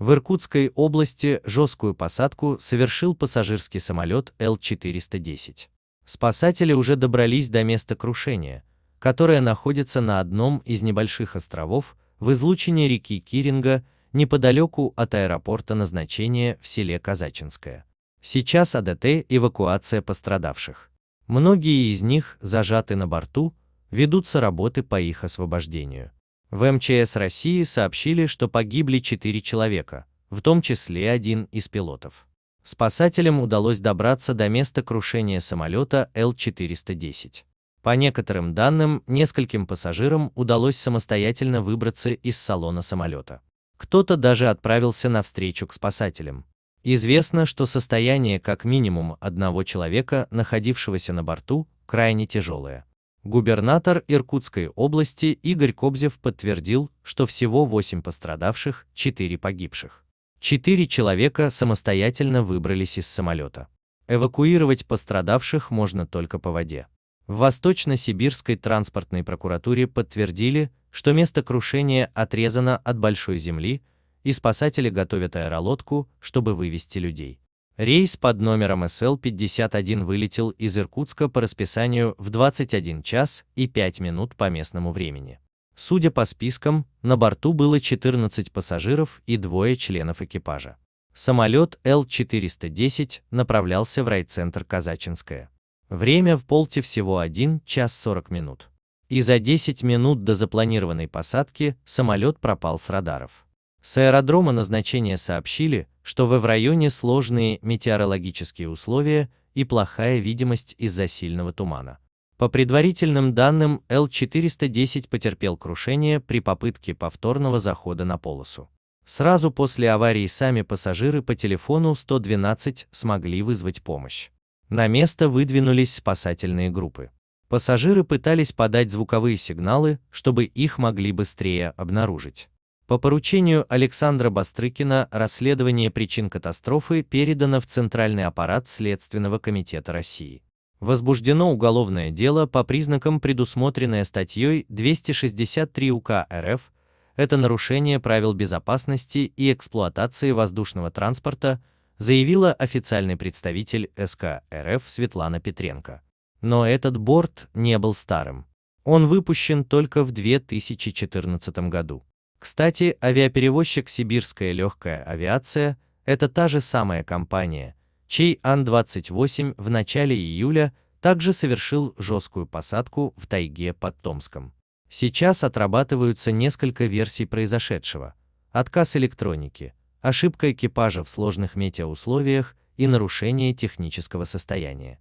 В Иркутской области жесткую посадку совершил пассажирский самолет Л-410. Спасатели уже добрались до места крушения, которое находится на одном из небольших островов в излучине реки Киринга, неподалеку от аэропорта назначения в селе Казачинское. Сейчас АДТ эвакуация пострадавших. Многие из них зажаты на борту, ведутся работы по их освобождению. В МЧС России сообщили, что погибли 4 человека, в том числе один из пилотов. Спасателям удалось добраться до места крушения самолета Л-410. По некоторым данным, нескольким пассажирам удалось самостоятельно выбраться из салона самолета. Кто-то даже отправился навстречу к спасателям. Известно, что состояние как минимум одного человека, находившегося на борту, крайне тяжелое. Губернатор Иркутской области Игорь Кобзев подтвердил, что всего 8 пострадавших, 4 погибших. Четыре человека самостоятельно выбрались из самолета. Эвакуировать пострадавших можно только по воде. В Восточно-Сибирской транспортной прокуратуре подтвердили, что место крушения отрезано от большой земли, и спасатели готовят аэролодку, чтобы вывести людей. Рейс под номером sl 51 вылетел из Иркутска по расписанию в 21 час и 5 минут по местному времени. Судя по спискам, на борту было 14 пассажиров и двое членов экипажа. Самолет Л-410 направлялся в райцентр Казачинское. Время в полте всего 1 час 40 минут. И за 10 минут до запланированной посадки самолет пропал с радаров. С аэродрома назначения сообщили, что в районе сложные метеорологические условия и плохая видимость из-за сильного тумана. По предварительным данным, Л-410 потерпел крушение при попытке повторного захода на полосу. Сразу после аварии сами пассажиры по телефону 112 смогли вызвать помощь. На место выдвинулись спасательные группы. Пассажиры пытались подать звуковые сигналы, чтобы их могли быстрее обнаружить. По поручению Александра Бастрыкина расследование причин катастрофы передано в Центральный аппарат Следственного комитета России. Возбуждено уголовное дело по признакам, предусмотренное статьей 263 УК РФ, это нарушение правил безопасности и эксплуатации воздушного транспорта, заявила официальный представитель СК РФ Светлана Петренко. Но этот борт не был старым. Он выпущен только в 2014 году. Кстати, авиаперевозчик «Сибирская легкая авиация» – это та же самая компания, чей Ан-28 в начале июля также совершил жесткую посадку в тайге под Томском. Сейчас отрабатываются несколько версий произошедшего. Отказ электроники, ошибка экипажа в сложных метеоусловиях и нарушение технического состояния.